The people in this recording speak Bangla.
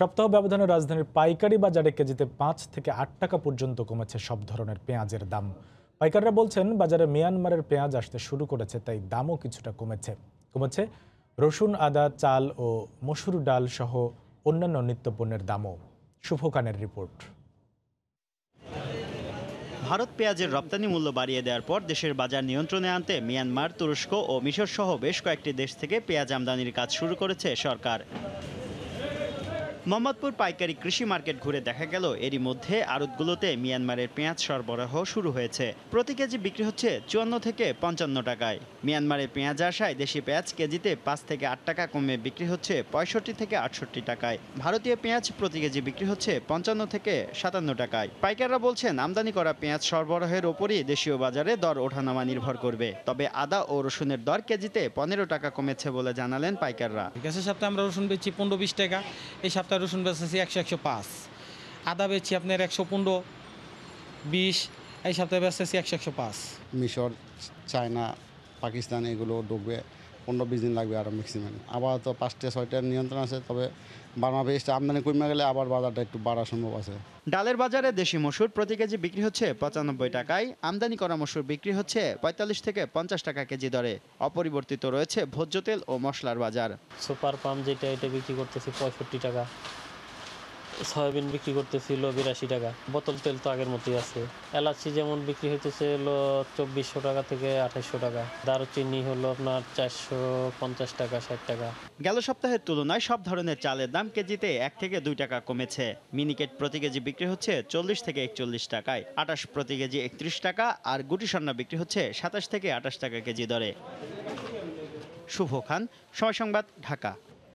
সপ্তাহ ব্যবধানে রাজধানীর পাইকারি বাজারে কেজিতে পাঁচ থেকে আট টাকা পর্যন্ত কমেছে সব ধরনের পেঁয়াজের দাম পাইকাররা বলছেন বাজারে মিয়ানমারের পেঁয়াজ আসতে শুরু করেছে তাই দামও কিছুটা কমেছে কমেছে রসুন আদা চাল ও মসুর ডাল সহ অন্যান্য নিত্যপণ্যের দামও শুভকানের রিপোর্ট ভারত পেঁয়াজের রপ্তানি মূল্য বাড়িয়ে দেওয়ার পর দেশের বাজার নিয়ন্ত্রণে আনতে মিয়ানমার তুরস্ক ও মিশর সহ বেশ কয়েকটি দেশ থেকে পেঁয়াজ আমদানির কাজ শুরু করেছে সরকার মোহাম্মদপুর পাইকারি কৃষি মার্কেট ঘুরে দেখা গেল এরই মধ্যে আড়তগুলোতে মিয়ানমারের পেঁয়াজ সরবরাহ শুরু হয়েছে প্রতি কেজি বিক্রি হচ্ছে চুয়ান্ন থেকে পঞ্চান্ন টাকায় মিয়ানমারে পেঁয়াজ আসায় দেশি পেঁয়াজ কেজিতে পাঁচ থেকে আট টাকা কমে বিক্রি হচ্ছে পঁয়ষট্টি থেকে আটষট্টি টাকায় ভারতীয় পেঁয়াজ প্রতি কেজি বিক্রি হচ্ছে পঞ্চান্ন থেকে সাতান্ন টাকায় পাইকাররা বলছেন আমদানি করা পেঁয়াজ সরবরাহের ওপরই দেশীয় বাজারে দর ওঠানামা নির্ভর করবে তবে আদা ও রসুনের দর কেজিতে পনেরো টাকা কমেছে বলে জানালেন পাইকাররা গেছে সপ্তাহে আমরা রসুন বেচছি পনেরো বিশ টাকা এই সপ্তাহে রসুন বেচেছি একশো একশো পাঁচ আদা বেছি আপনার একশো পনেরো বিশ এই সপ্তাহে বেচেছি একশো একশো পাঁচ মিশর চায়না পাকিস্তান এগুলো ডুববে পনেরো বিশ দিন লাগবে আরও ম্যাক্সিমাম আবার তো পাঁচটা ছয়টা নিয়ন্ত্রণ আছে তবে বার্মা পেঁয়াজটা আমদানি কমে গেলে আবার বাজারটা একটু বাড়া সম্ভব আছে ডালের বাজারে দেশি মসুর প্রতি কেজি বিক্রি হচ্ছে পঁচানব্বই টাকায় আমদানি করা মসুর বিক্রি হচ্ছে পঁয়তাল্লিশ থেকে পঞ্চাশ টাকা কেজি দরে অপরিবর্তিত রয়েছে ভোজ্য তেল ও মশলার বাজার সুপার পাম্প যেটা এটা বিক্রি করতেছে পঁয়ষট্টি টাকা সয়াবিন বিক্রি করতেছিল বিরাশি টাকা বোতল তেল তো আগের মতোই আছে এলাচি যেমন বিক্রি হইতেছে হলো চব্বিশশো টাকা থেকে আঠাশশো টাকা দারুচিনি হলো আপনার চারশো পঞ্চাশ টাকা ষাট টাকা গেল সপ্তাহের তুলনায় সব ধরনের চালের দাম কেজিতে এক থেকে দুই টাকা কমেছে মিনিকেট প্রতি কেজি বিক্রি হচ্ছে চল্লিশ থেকে একচল্লিশ টাকায় আটাশ প্রতি কেজি একত্রিশ টাকা আর গুটি সন্না বিক্রি হচ্ছে সাতাশ থেকে আটাশ টাকা কেজি দরে শুভ খান সময় সংবাদ ঢাকা